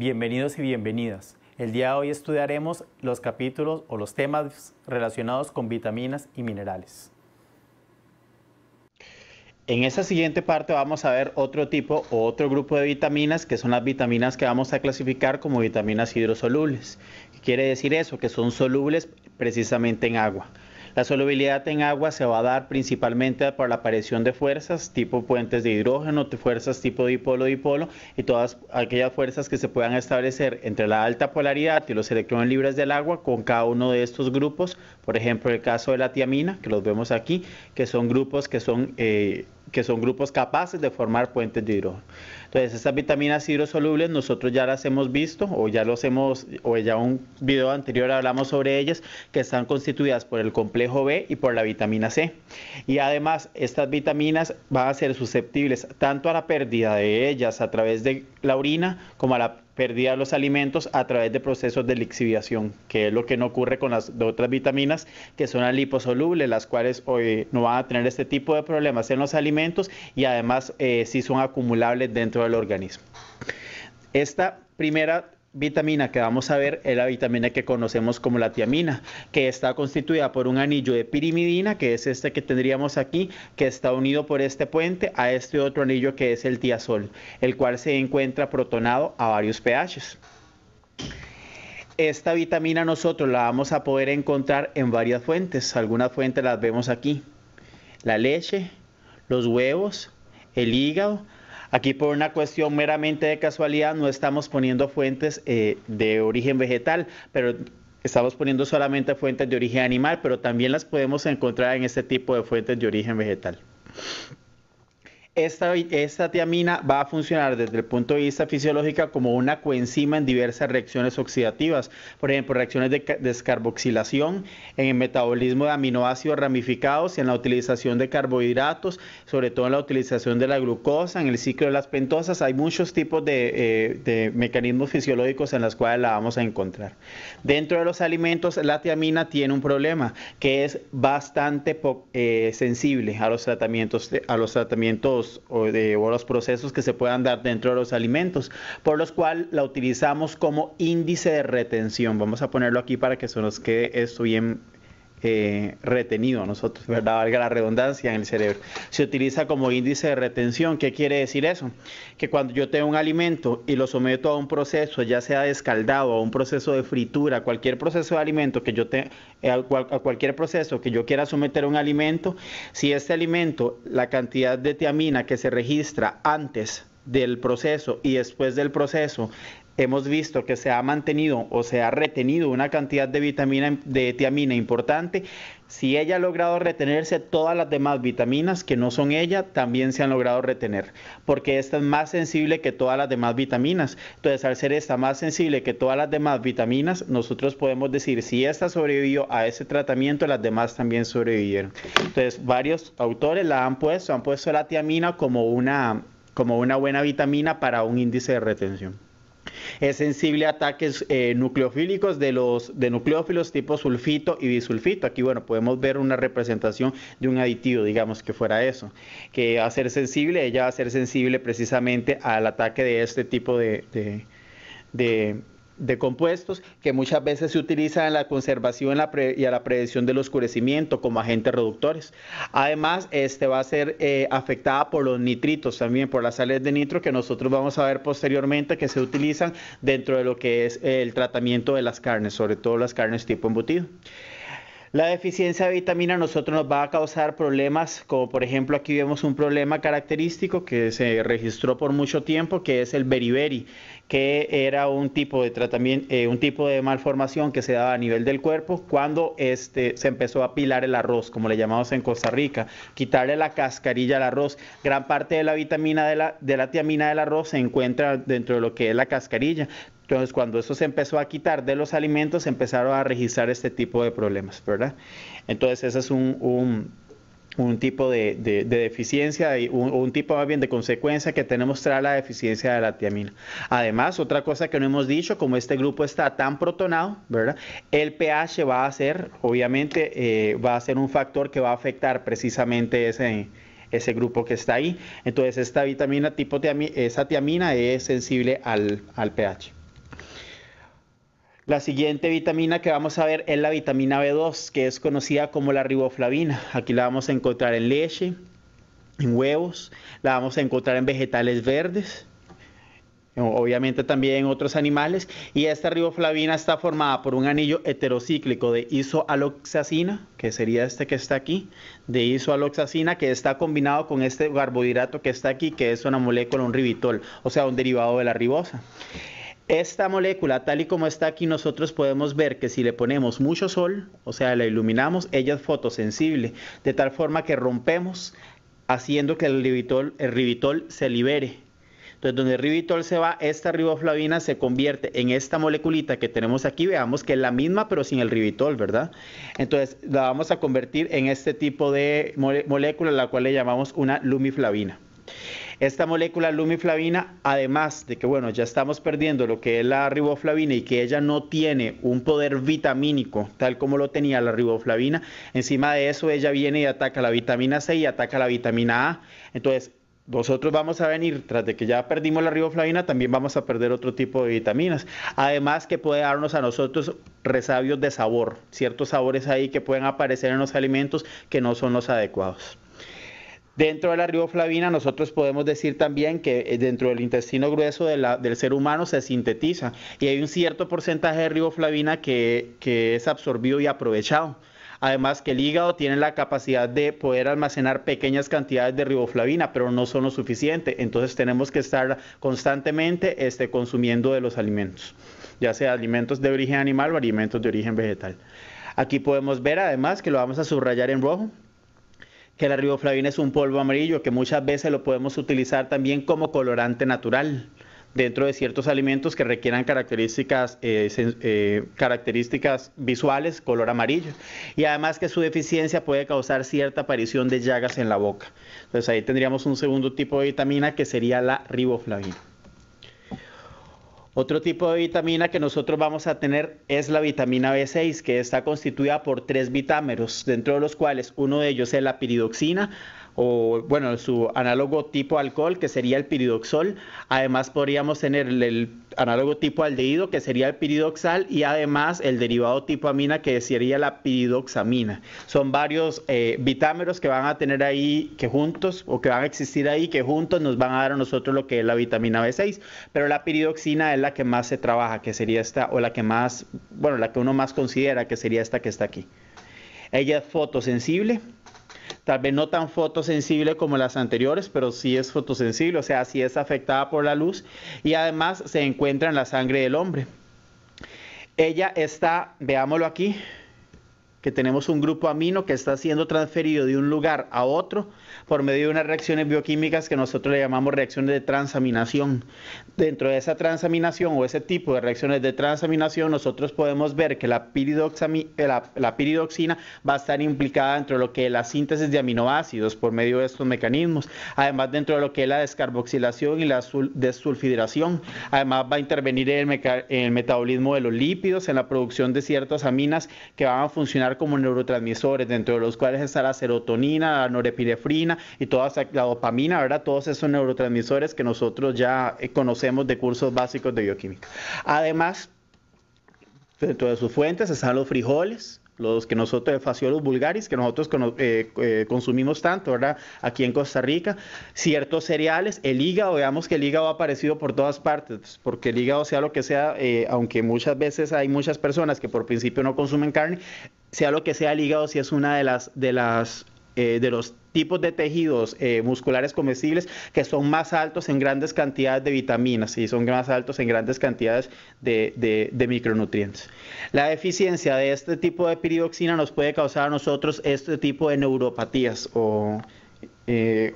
Bienvenidos y bienvenidas. El día de hoy estudiaremos los capítulos o los temas relacionados con vitaminas y minerales. En esta siguiente parte vamos a ver otro tipo o otro grupo de vitaminas que son las vitaminas que vamos a clasificar como vitaminas hidrosolubles. ¿Qué quiere decir eso? Que son solubles precisamente en agua. La solubilidad en agua se va a dar principalmente por la aparición de fuerzas tipo puentes de hidrógeno, fuerzas tipo dipolo-dipolo y todas aquellas fuerzas que se puedan establecer entre la alta polaridad y los electrones libres del agua con cada uno de estos grupos. Por ejemplo, el caso de la tiamina, que los vemos aquí, que son grupos que son... Eh, que son grupos capaces de formar puentes de hidrógeno. Entonces, estas vitaminas hidrosolubles nosotros ya las hemos visto o ya los hemos, o ya un video anterior hablamos sobre ellas, que están constituidas por el complejo B y por la vitamina C. Y además, estas vitaminas van a ser susceptibles tanto a la pérdida de ellas a través de la orina como a la pérdida de los alimentos a través de procesos de lixiviación, que es lo que no ocurre con las otras vitaminas que son liposolubles, las cuales hoy eh, no van a tener este tipo de problemas en los alimentos y además eh, sí son acumulables dentro del organismo. Esta primera vitamina que vamos a ver es la vitamina que conocemos como la tiamina, que está constituida por un anillo de pirimidina, que es este que tendríamos aquí, que está unido por este puente a este otro anillo que es el tiazol, el cual se encuentra protonado a varios pHs. Esta vitamina nosotros la vamos a poder encontrar en varias fuentes. Algunas fuentes las vemos aquí. La leche, los huevos, el hígado, Aquí por una cuestión meramente de casualidad no estamos poniendo fuentes eh, de origen vegetal, pero estamos poniendo solamente fuentes de origen animal, pero también las podemos encontrar en este tipo de fuentes de origen vegetal. Esta, tiamina va a funcionar desde el punto de vista fisiológico como una coenzima en diversas reacciones oxidativas, por ejemplo, reacciones de descarboxilación, en el metabolismo de aminoácidos ramificados, y en la utilización de carbohidratos, sobre todo en la utilización de la glucosa, en el ciclo de las pentosas. Hay muchos tipos de, eh, mecanismos fisiológicos en los cuales la vamos a encontrar. Dentro de los alimentos, la tiamina tiene un problema que es bastante eh, sensible a los tratamientos, a los tratamientos o de los procesos que se puedan dar dentro de los alimentos, por los cuales la utilizamos como índice de retención. Vamos a ponerlo aquí para que se nos quede esto bien eh, retenido a nosotros, ¿verdad? Valga la redundancia en el cerebro. Se utiliza como índice de retención. ¿Qué quiere decir eso? Que cuando yo tengo un alimento y lo someto a un proceso, ya sea descaldado a un proceso de fritura, cualquier proceso de alimento que yo te, eh, a cualquier proceso que yo quiera someter a un alimento, si este alimento, la cantidad de tiamina que se registra antes del proceso y después del proceso hemos visto que se ha mantenido o se ha retenido una cantidad de vitamina de tiamina importante. Si ella ha logrado retenerse, todas las demás vitaminas que no son ella también se han logrado retener, porque esta es más sensible que todas las demás vitaminas. Entonces, al ser esta más sensible que todas las demás vitaminas, nosotros podemos decir si esta sobrevivió a ese tratamiento, las demás también sobrevivieron. Entonces, varios autores la han puesto, han puesto la tiamina como una como una buena vitamina para un índice de retención. Es sensible a ataques eh, nucleofílicos de los de nucleófilos tipo sulfito y bisulfito. Aquí, bueno, podemos ver una representación de un aditivo, digamos que fuera eso, que va a ser sensible, ella va a ser sensible precisamente al ataque de este tipo de de compuestos que muchas veces se utilizan en la conservación y a la prevención del oscurecimiento como agentes reductores. Además, este va a ser eh, afectada por los nitritos también, por las sales de nitro que nosotros vamos a ver posteriormente que se utilizan dentro de lo que es el tratamiento de las carnes, sobre todo las carnes tipo embutido. La deficiencia de vitamina a nosotros nos va a causar problemas, como por ejemplo aquí vemos un problema característico que se registró por mucho tiempo, que es el beriberi, que era un tipo de tratamiento, eh, un tipo de malformación que se daba a nivel del cuerpo cuando este, se empezó a pilar el arroz, como le llamamos en Costa Rica, quitarle la cascarilla al arroz. Gran parte de la vitamina de la, de la tiamina del arroz se encuentra dentro de lo que es la cascarilla. Entonces, cuando eso se empezó a quitar de los alimentos, empezaron a registrar este tipo de problemas, ¿verdad? Entonces, ese es un un tipo de, deficiencia y un, tipo más bien de consecuencia que tenemos tras la deficiencia de la tiamina. Además, otra cosa que no hemos dicho, como este grupo está tan protonado, ¿verdad? El pH va a ser, obviamente, eh, va a ser un factor que va a afectar precisamente ese, ese grupo que está ahí. Entonces, esta vitamina tipo tiamina, esa tiamina es sensible al pH. La siguiente vitamina que vamos a ver es la vitamina B2, que es conocida como la riboflavina. Aquí la vamos a encontrar en leche, en huevos, la vamos a encontrar en vegetales verdes, obviamente también en otros animales. Y esta riboflavina está formada por un anillo heterocíclico de isoaloxacina, que sería este que está aquí, de isoaloxacina, que está combinado con este carbohidrato que está aquí, que es una molécula, un ribitol, o sea, un derivado de la ribosa. Esta molécula, tal y como está aquí, nosotros podemos ver que si le ponemos mucho sol, o sea, la iluminamos, ella es fotosensible, de tal forma que rompemos haciendo que el ribitol, el se libere. Entonces, donde el ribitol se va, esta riboflavina se convierte en esta moleculita que tenemos aquí, veamos que es la misma pero sin el ribitol, ¿verdad? Entonces, la vamos a convertir en este tipo de molécula, la cual le llamamos una lumiflavina. Esta molécula lumiflavina, además de que bueno, ya estamos perdiendo lo que es la riboflavina y que ella no tiene un poder vitamínico tal como lo tenía la riboflavina, encima de eso ella viene y ataca la vitamina C y ataca la vitamina A. Entonces, nosotros vamos a venir, tras de que ya perdimos la riboflavina, también vamos a perder otro tipo de vitaminas. Además que puede darnos a nosotros resabios de sabor, ciertos sabores ahí que pueden aparecer en los alimentos que no son los adecuados. Dentro de la riboflavina nosotros podemos decir también que eh, dentro del intestino grueso del ser humano se sintetiza y hay un cierto porcentaje de riboflavina que, es absorbido y aprovechado. Además que el hígado tiene la capacidad de poder almacenar pequeñas cantidades de riboflavina, pero no son lo suficiente. Entonces tenemos que estar constantemente este, consumiendo de los alimentos, ya sea alimentos de origen animal o alimentos de origen vegetal. Aquí podemos ver además que lo vamos a subrayar en rojo, que la riboflavina es un polvo amarillo que muchas veces lo podemos utilizar también como colorante natural dentro de ciertos alimentos que requieran características, eh, eh, características visuales, color amarillo. Y además que su deficiencia puede causar cierta aparición de llagas en la boca. Entonces ahí tendríamos un segundo tipo de vitamina que sería la riboflavina. Otro tipo de vitamina que nosotros vamos a tener es la vitamina B6, que está constituida por tres vitámeros, dentro de los cuales uno de ellos es la piridoxina, o bueno, su análogo tipo alcohol, que sería el piridoxol. Además podríamos tener el, análogo tipo aldehído, que sería el piridoxal, y además el derivado tipo amina, que sería la piridoxamina. Son varios eh, vitámeros que van a tener ahí, que juntos, o que van a existir ahí, que juntos nos van a dar a nosotros lo que es la vitamina B6. Pero la piridoxina es la que más se trabaja, que sería esta, o la que más, bueno, la que uno más considera, que sería esta que está aquí. Ella es fotosensible, tal vez no tan fotosensible como las anteriores, pero sí es fotosensible, o sea, sí es afectada por la luz y además se encuentra en la sangre del hombre. Ella está, veámoslo aquí, que tenemos un grupo amino que está siendo transferido de un lugar a otro por medio de unas reacciones bioquímicas que nosotros le llamamos reacciones de transaminación. Dentro de esa transaminación o ese tipo de reacciones de transaminación, nosotros podemos ver que la, eh, piridoxina va a estar implicada dentro de lo que es la síntesis de aminoácidos por medio de estos mecanismos, además dentro de lo que es la descarboxilación y la desulfidración, además va a intervenir en el metabolismo de los lípidos, en la producción de ciertas aminas que van a funcionar como neurotransmisores, dentro de los cuales está la serotonina, la norepinefrina y toda la dopamina, ¿verdad? Todos esos neurotransmisores que nosotros ya eh, conocemos de cursos básicos de bioquímica. Además, dentro de sus fuentes están los frijoles, los que nosotros, el Faciolus vulgaris, que nosotros eh, eh, consumimos tanto, ¿verdad? Aquí en Costa Rica, ciertos cereales, el hígado, veamos que el hígado ha aparecido por todas partes, porque el hígado sea lo que sea, aunque muchas veces hay muchas personas que por principio no consumen carne, sea lo que sea el hígado, si es una de eh, de los tipos de tejidos eh, musculares comestibles que son más altos en grandes cantidades de vitaminas y son más altos en grandes cantidades de, micronutrientes. La deficiencia de este tipo de piridoxina nos puede causar a nosotros este tipo de neuropatías o, eh,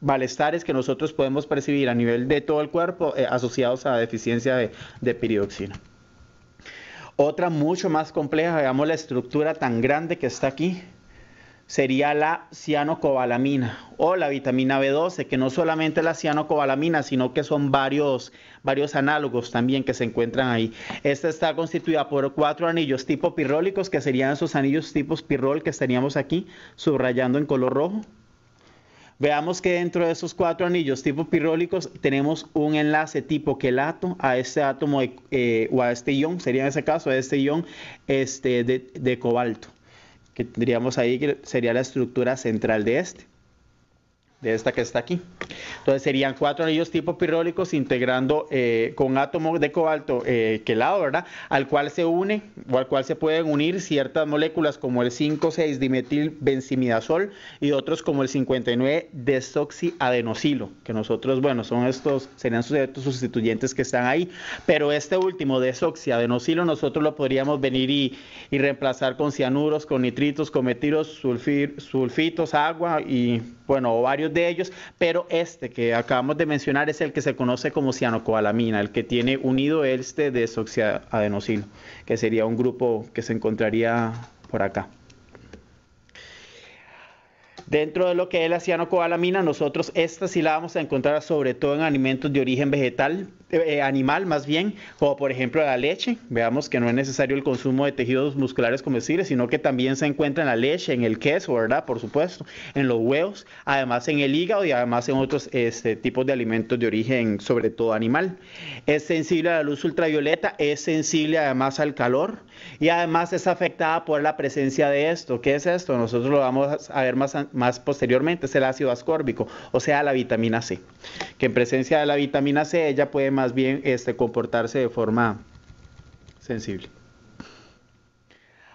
malestares que nosotros podemos percibir a nivel de todo el cuerpo asociados a la deficiencia de, de piridoxina. Otra mucho más compleja, veamos la estructura tan grande que está aquí, sería la cianocobalamina o la vitamina B12, que no solamente la cianocobalamina, sino que son varios, varios análogos también que se encuentran ahí. Esta está constituida por cuatro anillos tipo pirrólicos, que serían esos anillos tipos pirrol que teníamos aquí, subrayando en color rojo. Veamos que dentro de esos cuatro anillos tipo pirólicos tenemos un enlace tipo quelato a este átomo eh, o a este ion, sería en ese caso a este ion este, de cobalto, que tendríamos ahí que sería la estructura central de este de esta que está aquí. Entonces serían cuatro anillos tipo pirólicos integrando eh, con átomos de cobalto eh, quelado, ¿verdad? Al cual se une o al cual se pueden unir ciertas moléculas como el 5,6 dimetil benzimidazol y otros como el 59 desoxiadenosilo, que nosotros, bueno, son estos, serían sus sustituyentes que están ahí, pero este último desoxiadenosilo nosotros lo podríamos venir y, reemplazar con cianuros, con nitritos, con metilos, sulfitos, agua y, bueno, varios de ellos, pero este que acabamos de mencionar es el que se conoce como cianocoalamina el que tiene unido este de desoxiadenosilo, que sería un grupo que se encontraría por acá. Dentro de lo que es la cianocobalamina, nosotros esta sí la vamos a encontrar sobre todo en alimentos de origen vegetal, eh, eh, animal más bien, como por ejemplo la leche. Veamos que no es necesario el consumo de tejidos musculares comestibles, sino que también se encuentra en la leche, en el queso, ¿verdad? Por supuesto, en los huevos, además en el hígado y además en otros este, tipos de alimentos de origen, sobre todo animal. Es sensible a la luz ultravioleta, es sensible además al calor y además es afectada por la presencia de esto. ¿Qué es esto? Nosotros lo vamos a ver más, más posteriormente, es el ácido ascórbico, o sea, la vitamina C. Que en presencia de la vitamina C ella puede más bien este, comportarse de forma sensible.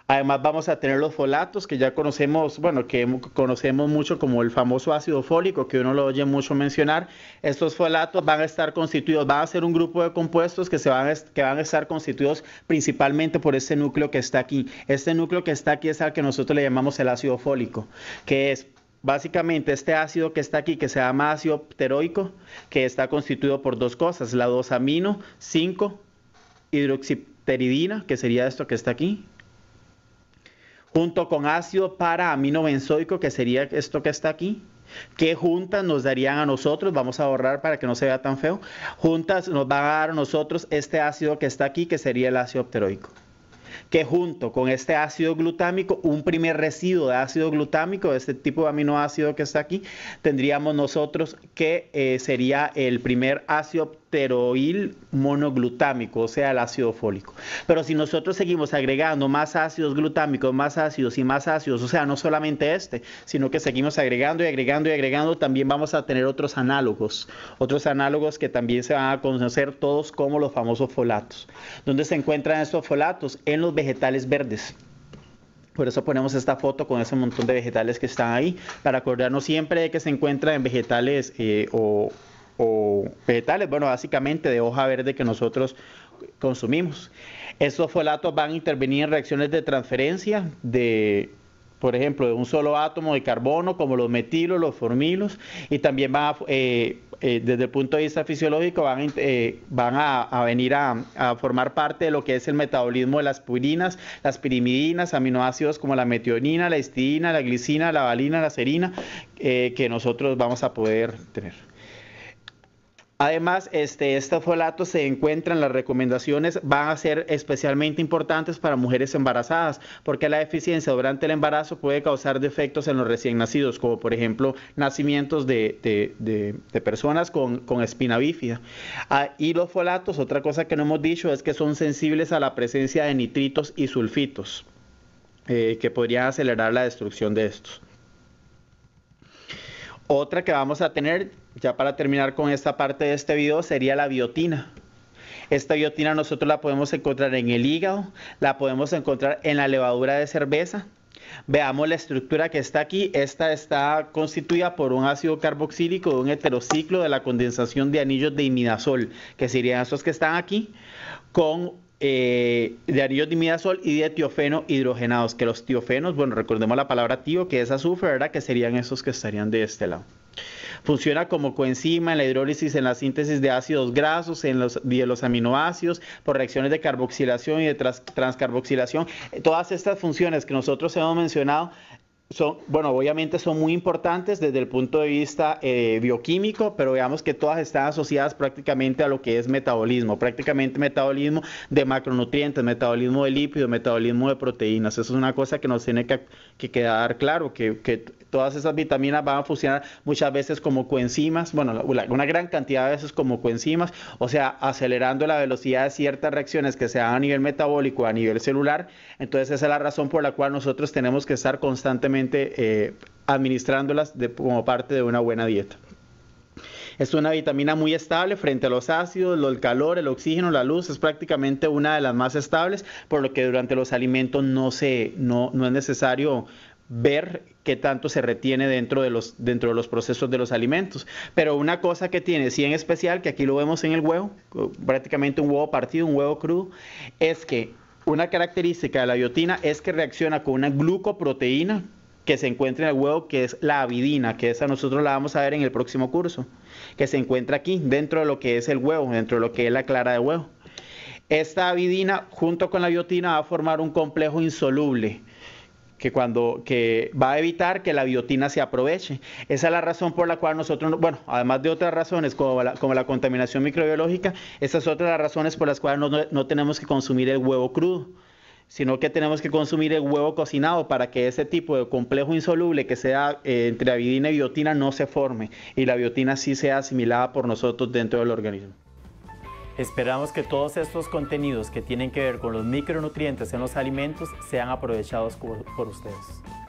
Además vamos a tener los folatos que ya conocemos, bueno, que conocemos mucho como el famoso ácido fólico que uno lo oye mucho mencionar. Estos folatos van a estar constituidos, van a ser un grupo de compuestos que, se van, a, que van a estar constituidos principalmente por este núcleo que está aquí. Este núcleo que está aquí es al que nosotros le llamamos el ácido fólico, que es básicamente este ácido que está aquí, que se llama ácido pteroico, que está constituido por dos cosas, la 2-amino, 5 hidroxipteridina, que sería esto que está aquí, junto con ácido para amino benzoico, que sería esto que está aquí, que juntas nos darían a nosotros, vamos a borrar para que no se vea tan feo, juntas nos van a dar a nosotros este ácido que está aquí, que sería el ácido pteroico que junto con este ácido glutámico, un primer residuo de ácido glutámico, de este tipo de aminoácido que está aquí, tendríamos nosotros que eh, sería el primer ácido esteroil monoglutámico, o sea, el ácido fólico. Pero si nosotros seguimos agregando más ácidos glutámicos, más ácidos y más ácidos, o sea, no solamente este, sino que seguimos agregando y agregando y agregando, también vamos a tener otros análogos, otros análogos que también se van a conocer todos como los famosos folatos. ¿Dónde se encuentran estos folatos? En los vegetales verdes. Por eso ponemos esta foto con ese montón de vegetales que están ahí, para acordarnos siempre de que se encuentran en vegetales eh, o o vegetales, bueno, básicamente de hoja verde que nosotros consumimos. Estos folatos van a intervenir en reacciones de transferencia de por ejemplo, de un solo átomo de carbono, como los metilos, los formilos, y también van eh, eh, desde el punto de vista fisiológico, van, eh, a, venir a, a, formar parte de lo que es el metabolismo de las purinas, las pirimidinas, aminoácidos como la metionina, la histidina, la glicina, la valina, la serina, que nosotros vamos a poder tener. Además, este, folatos este folato se encuentran, las recomendaciones van a ser especialmente importantes para mujeres embarazadas, porque la deficiencia durante el embarazo puede causar defectos en los recién nacidos, como por ejemplo nacimientos de, personas con, espina bífida. Ah, y los folatos, otra cosa que no hemos dicho es que son sensibles a la presencia de nitritos y sulfitos, eh, que podrían acelerar la destrucción de estos. Otra que vamos a tener ya para terminar con esta parte de este video, sería la biotina. Esta biotina nosotros la podemos encontrar en el hígado, la podemos encontrar en la levadura de cerveza. Veamos la estructura que está aquí. Esta está constituida por un ácido carboxílico de un heterociclo de la condensación de anillos de imidazol, que serían esos que están aquí, con eh, de anillos de imidazol y de tiofeno hidrogenados, que los tiofenos, bueno, recordemos la palabra tio, que es azufre, ¿verdad? Que serían esos que estarían de este lado. Funciona como coenzima en la hidrólisis, en la síntesis de ácidos grasos, en los, de los aminoácidos, por reacciones de carboxilación y de transcarboxilación. Todas estas funciones que nosotros hemos mencionado son, bueno, obviamente son muy importantes desde el punto de vista eh, bioquímico, pero veamos que todas están asociadas prácticamente a lo que es metabolismo, prácticamente metabolismo de macronutrientes, metabolismo de lípidos, metabolismo de proteínas. Eso es una cosa que nos tiene que, que quedar claro, que, que todas esas vitaminas van a funcionar muchas veces como coenzimas, bueno, una gran cantidad de veces como coenzimas, o sea, acelerando la velocidad de ciertas reacciones que se dan a nivel metabólico, a nivel celular. Entonces esa es la razón por la cual nosotros tenemos que estar constantemente eh, administrándolas de, como parte de una buena dieta. Es una vitamina muy estable frente a los ácidos, el calor, el oxígeno, la luz. Es prácticamente una de las más estables, por lo que durante los alimentos no, se, no, no es necesario ver qué tanto se retiene dentro de, los, dentro de los procesos de los alimentos. Pero una cosa que tiene, sí en especial, que aquí lo vemos en el huevo, prácticamente un huevo partido, un huevo crudo, es que una característica de la biotina es que reacciona con una glucoproteína que se encuentra en el huevo, que es la avidina, que esa nosotros la vamos a ver en el próximo curso, que se encuentra aquí, dentro de lo que es el huevo, dentro de lo que es la clara de huevo. Esta avidina, junto con la biotina, va a formar un complejo insoluble que cuando que va a evitar que la biotina se aproveche. Esa es la razón por la cual nosotros, bueno, además de otras razones como la, como la contaminación microbiológica, esas otras las razones por las cuales no, tenemos que consumir el huevo crudo sino que tenemos que consumir el huevo cocinado para que ese tipo de complejo insoluble que sea eh, entre avidina y biotina no se forme y la biotina sí sea asimilada por nosotros dentro del organismo. Esperamos que todos estos contenidos que tienen que ver con los micronutrientes en los alimentos sean aprovechados por, ustedes.